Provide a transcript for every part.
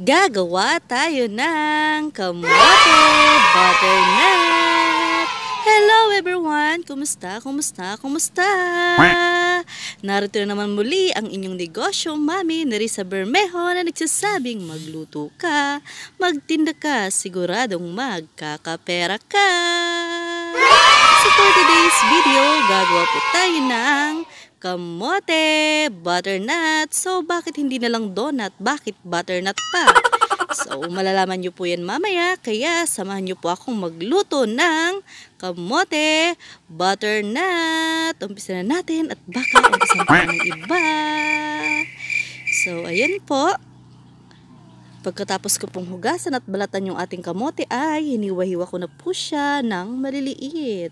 gagawa tayo ng kamote butternut. Hello everyone! Kumusta? Kumusta? Kumusta? Narito na naman muli ang inyong negosyo, Mami, na Bermejo na nagsasabing magluto ka, magtinda ka, siguradong magkakapera ka. So for today's video, gagawa po tayo ng kamote, butternut. So, bakit hindi na lang donut? Bakit butternut pa? So, malalaman nyo po yan mamaya. Kaya, samahan nyo po akong magluto ng kamote, butternut. Umpisa na natin at baka umpisa pa ng iba. So, ayan po. Pagkatapos ko pong hugasan at balatan yung ating kamote ay hiniwa-hiwa ko na po siya ng maliliit.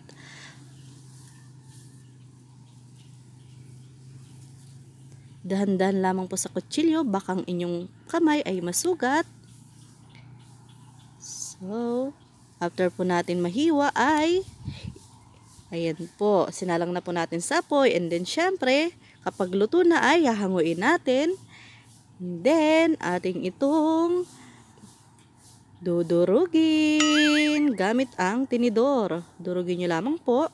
Dahan-dahan lamang po sa kutsilyo, baka ang inyong kamay ay masugat. So, after po natin mahiwa ay, ayan po, sinalang na po natin sapoy. And then, syempre, kapag luto na ay hahanguin natin. And then, ating itong dudurugin gamit ang tinidor. Durugin nyo lamang po.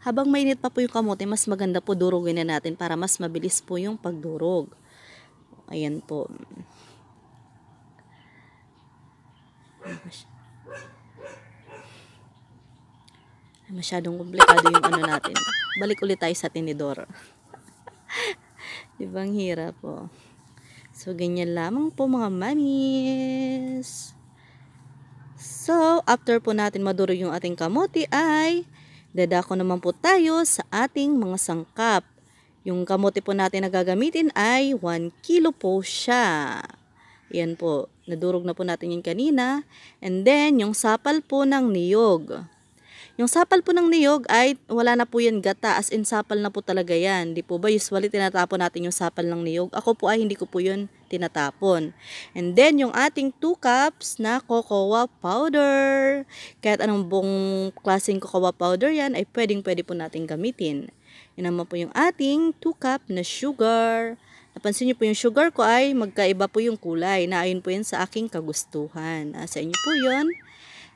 Habang mainit pa po yung kamote, mas maganda po durugin na natin para mas mabilis po yung pagdurog. Ayan po. Masyadong komplikado yung ano natin. Balik ulit tayo sa tinidor. Di bang hirap po. So, ganyan lamang po mga mamis. So, after po natin maduro yung ating kamote ay Dadako naman po tayo sa ating mga sangkap. Yung kamote po natin na gagamitin ay 1 kilo po siya. Yan po, nadurog na po natin yun kanina. And then, yung sapal po ng niyog. Yung sapal po ng niyog ay wala na po yan gata as in sapal na po talaga yan. Di po ba usually tinatapon natin yung sapal ng niyog? Ako po ay hindi ko po yun tinatapon. And then yung ating 2 cups na cocoa powder. Kahit anong buong klaseng cocoa powder yan ay pwedeng pwede po natin gamitin. Yan naman po yung ating 2 cup na sugar. Napansin niyo po yung sugar ko ay magkaiba po yung kulay. Naayon po yun sa aking kagustuhan. Ah, sa inyo po yun.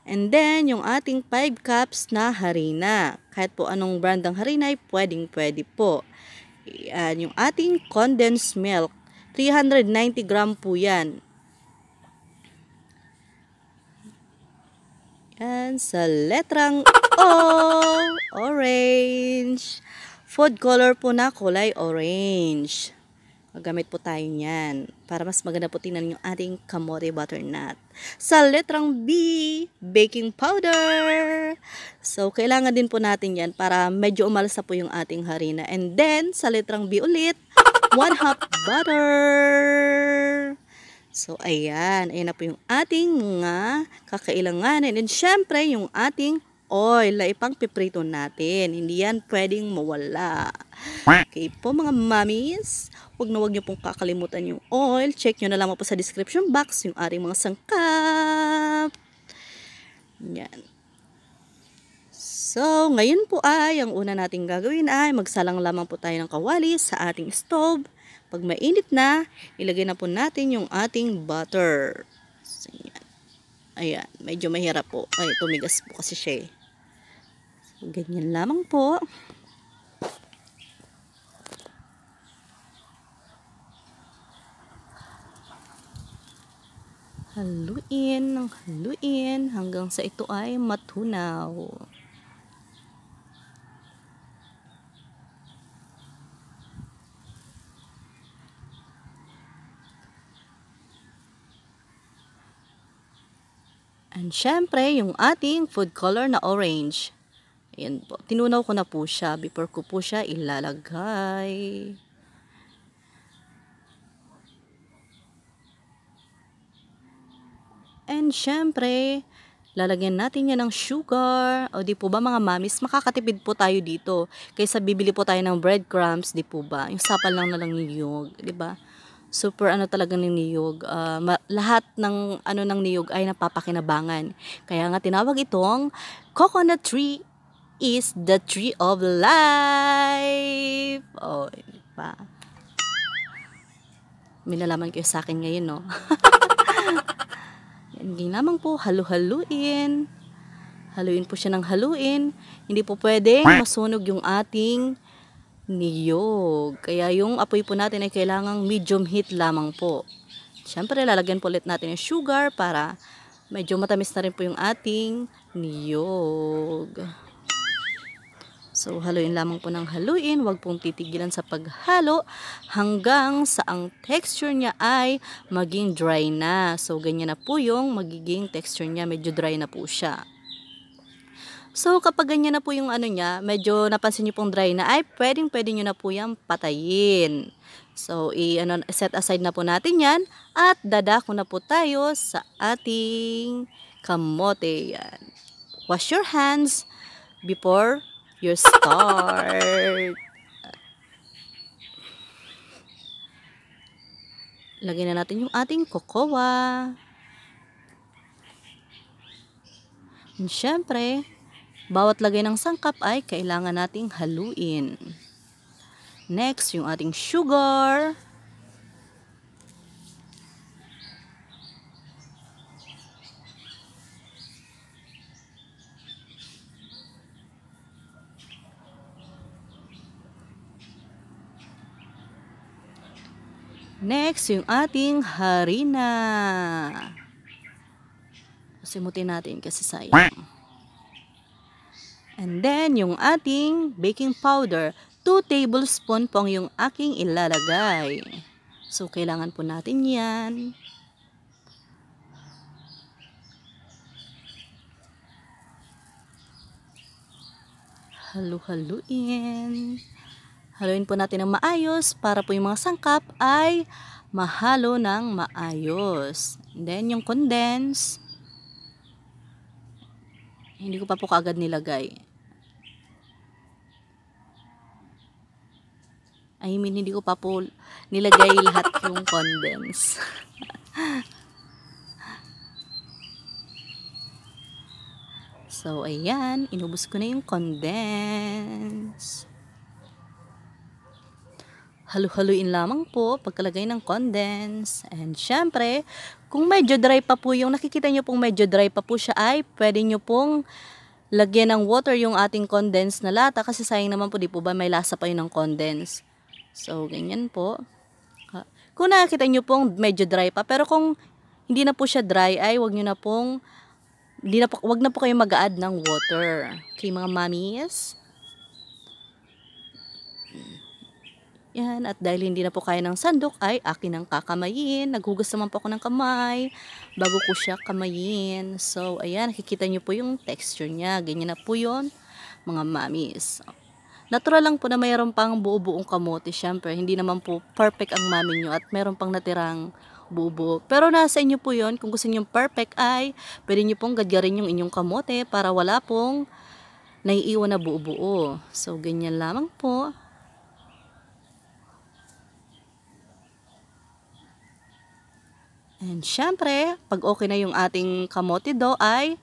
And then, yung ating 5 cups na harina. Kahit po anong brand ng harina ay pwedeng pwede po. Yan, yung ating condensed milk. 390 gram po yan. And sa letrang O, orange. Food color po na kulay orange. Magamit po tayo niyan para mas maganda po tingnan yung ating kamote butternut. Sa letrang B, baking powder. So, kailangan din po natin yan para medyo umalsa po yung ating harina. And then, sa letrang B ulit, 1 half butter. So, ayan. Ayan na po yung ating mga kakailanganin. And syempre, yung ating oil na ipangpiprito natin. Hindi yan pwedeng mawala. Okay po mga mummies, huwag na huwag niyo pong kakalimutan yung oil. Check nyo na lang po sa description box yung aring mga sangkap. Yan. So, ngayon po ay, ang una nating gagawin ay magsalang lamang po tayo ng kawali sa ating stove. Pag mainit na, ilagay na po natin yung ating butter. So, yan. Ayan, medyo mahirap po. Ay, tumigas po kasi siya eh. Ganyan lamang po. Haluin ng haluin hanggang sa ito ay matunaw. And syempre, yung ating food color na orange. Ayan po. Tinunaw ko na po siya before ko po siya ilalagay. And syempre, lalagyan natin yan ng sugar. O di po ba mga mamis, makakatipid po tayo dito. Kaysa bibili po tayo ng breadcrumbs, di po ba? Yung sapal lang na lang niyog, di ba? Super ano talaga ng niyog. Uh, lahat ng ano ng niyog ay napapakinabangan. Kaya nga tinawag itong coconut tree is the tree of life. Oh, pa. May nalaman kayo sa akin ngayon, no? Hindi lamang po, halu-haluin. Haluin po siya ng haluin. Hindi po pwedeng masunog yung ating niyog. Kaya yung apoy po natin ay kailangang medium heat lamang po. Siyempre, lalagyan po ulit natin ng sugar para medyo matamis na rin po yung ating niyog. So, haluin lamang po ng haluin. Huwag pong titigilan sa paghalo hanggang sa ang texture niya ay maging dry na. So, ganyan na po yung magiging texture niya. Medyo dry na po siya. So, kapag ganyan na po yung ano niya, medyo napansin niyo pong dry na, ay pwedeng pwede niyo na po yan patayin. So, i set aside na po natin yan at dadako na po tayo sa ating kamote. Yan. Wash your hands before your start. Lagyan na natin yung ating cocoa. And syempre, bawat lagay ng sangkap ay kailangan nating haluin. Next, yung ating sugar. Next, yung ating harina. Simutin natin kasi sayang. And then, yung ating baking powder. 2 tablespoon pong yung aking ilalagay. So, kailangan po natin yan. Halu-haluin. Haluin po natin ng maayos para po yung mga sangkap ay mahalo ng maayos. And then yung condense. Hindi ko pa po kaagad nilagay. I mean, hindi ko pa po nilagay lahat yung condense. so, ayan. Inubos ko na yung condense halu-haluin lamang po pagkalagay ng condense. And syempre, kung medyo dry pa po yung nakikita nyo pong medyo dry pa po siya ay pwede nyo pong lagyan ng water yung ating condense na lata kasi sayang naman po di po ba may lasa pa yun ng condense. So, ganyan po. Ah, kung nakikita nyo pong medyo dry pa, pero kung hindi na po siya dry ay wag nyo na pong hindi na po, wag na po kayo mag-add ng water. Okay mga mommies? Yan, at dahil hindi na po kaya ng sandok ay akin ang kakamayin. Naghugas naman po ako ng kamay bago ko siya kamayin. So, ayan, nakikita niyo po yung texture niya. Ganyan na po yun, mga mamis. Natural lang po na mayroon pang buo-buong kamote. Siyempre, hindi naman po perfect ang mami niyo at mayroon pang natirang bubo. Pero nasa inyo po yon Kung gusto nyo perfect ay pwede niyo pong gadyarin yung inyong kamote para wala pong naiiwan na buo-buo. So, ganyan lamang po. And syempre, pag okay na yung ating kamote do ay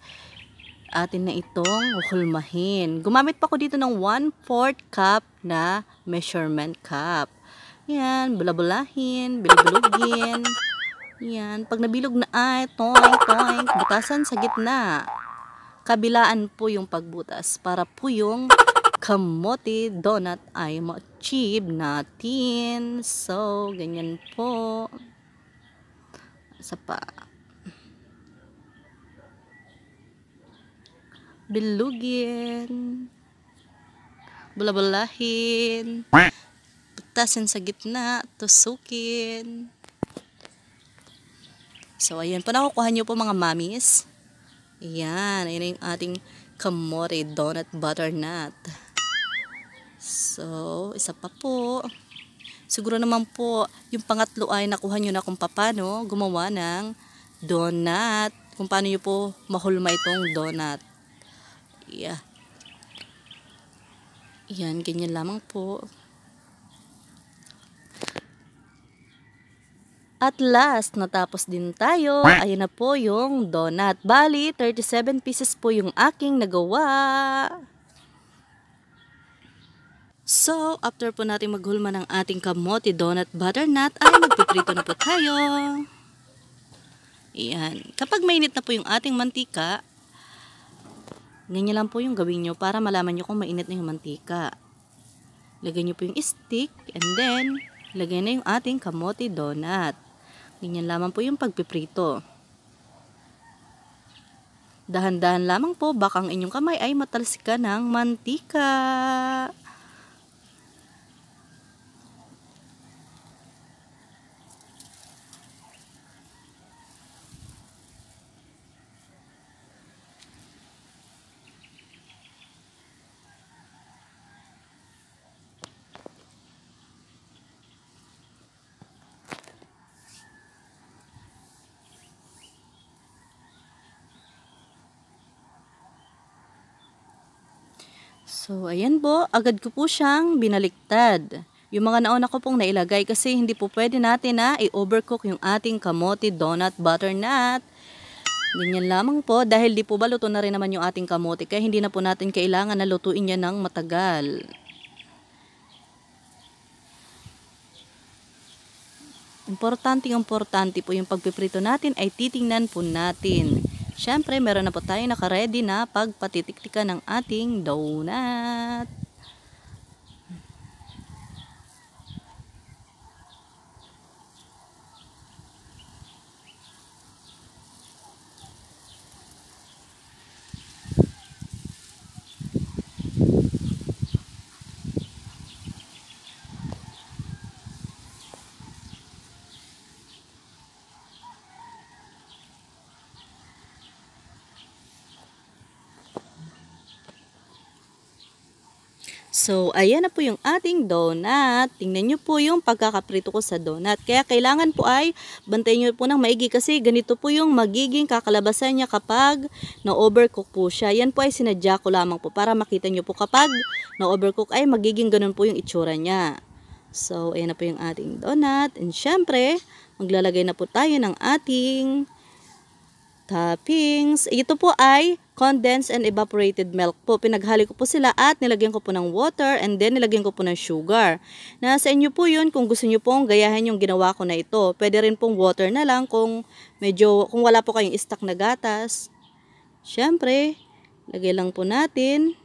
atin na itong hukulmahin. Gumamit pa ko dito ng 1/4 cup na measurement cup. Yan, bulabulahin, bilugin. Yan, pag nabilog na ay, toink, toink, butasan sa gitna. Kabilaan po yung pagbutas para po yung kamote donut ay ma-achieve natin. So, ganyan po sa paa. Bilugin. Bulabulahin. Putasin sa gitna. Tusukin. So, ayan po. Nakukuha nyo po mga mamis. Ayan. Ayan yung ating kamote donut butternut. So, isa pa po. Siguro naman po, yung pangatlo ay nakuha nyo na kung paano gumawa ng donut. Kung paano nyo po mahulma itong donut. Yeah. Yan, ganyan lamang po. At last, natapos din tayo. Ayun na po yung donut. Bali, 37 pieces po yung aking nagawa. So, after po natin maghulma ng ating kamote donut butternut, ay magpiprito na po tayo. Ayan. Kapag mainit na po yung ating mantika, ganyan lang po yung gawin nyo para malaman nyo kung mainit na yung mantika. Lagay nyo po yung stick and then, lagay na yung ating kamote donut. Ganyan lamang po yung pagpiprito. Dahan-dahan lamang po, baka ang inyong kamay ay matalsika ng mantika. So, ayan po, agad ko po siyang binaliktad. Yung mga nauna ko pong nailagay kasi hindi po pwede natin na i-overcook yung ating kamote donut butternut. Ganyan lamang po dahil di po ba luto na rin naman yung ating kamote kaya hindi na po natin kailangan na lutuin niya ng matagal. Importante, importante po yung pagpiprito natin ay titingnan po natin Siyempre, meron na po tayo naka-ready na pagpatitiktika ng ating donut. So, ayan na po yung ating donut. Tingnan nyo po yung pagkakaprito ko sa donut. Kaya kailangan po ay bantayan nyo po ng maigi kasi ganito po yung magiging kakalabasan niya kapag na-overcook po siya. Yan po ay sinadya ko lamang po para makita nyo po kapag na-overcook ay magiging ganun po yung itsura niya. So, ayan na po yung ating donut. And syempre, maglalagay na po tayo ng ating toppings. Ito po ay condensed and evaporated milk po. Pinaghali ko po sila at nilagyan ko po ng water and then nilagyan ko po ng sugar. Nasa inyo po yun kung gusto nyo pong gayahin yung ginawa ko na ito. Pwede rin pong water na lang kung, medyo, kung wala po kayong stock na gatas. Siyempre, lagay lang po natin.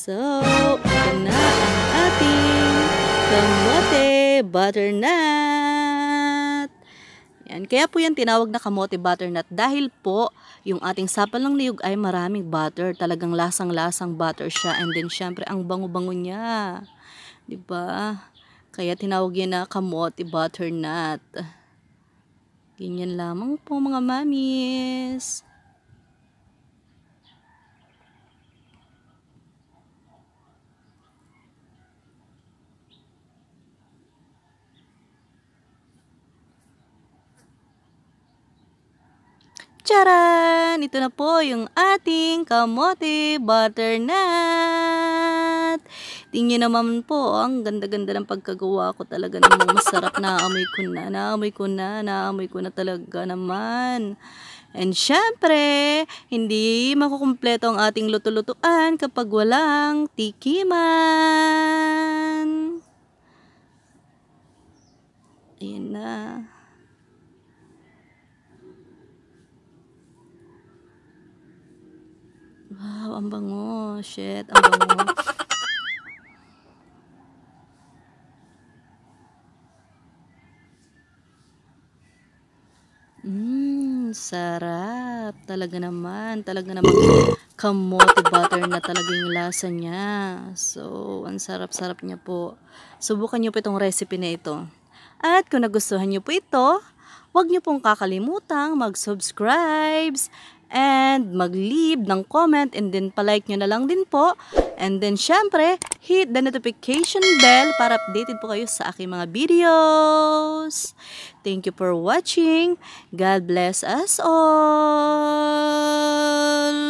So, ito na ang ating kamote butternut. Yan. Kaya po yan tinawag na kamote butternut dahil po yung ating sapal ng niyog ay maraming butter. Talagang lasang-lasang butter siya and then syempre ang bango-bango niya. 'Di ba? Kaya tinawag yan na kamote butternut. Ganyan lamang po mga mamis. Charan! Ito na po yung ating kamote butternut. Tingin naman po, oh, ang ganda-ganda ng pagkagawa ko talaga ng masarap na amoy ko na, amoy ko na, amoy ko na talaga naman. And syempre, hindi makukumpleto ang ating luto-lutuan kapag walang tikiman. Ayan na. ang bango. Shit, ang bango. Mmm, sarap. Talaga naman. Talaga naman. Kamote butter na talaga yung lasa niya. So, ang sarap-sarap niya po. Subukan niyo po itong recipe na ito. At kung nagustuhan niyo po ito, huwag niyo pong kakalimutang mag-subscribe and mag-leave ng comment and then palike nyo na lang din po. And then syempre, hit the notification bell para updated po kayo sa aking mga videos. Thank you for watching. God bless us all!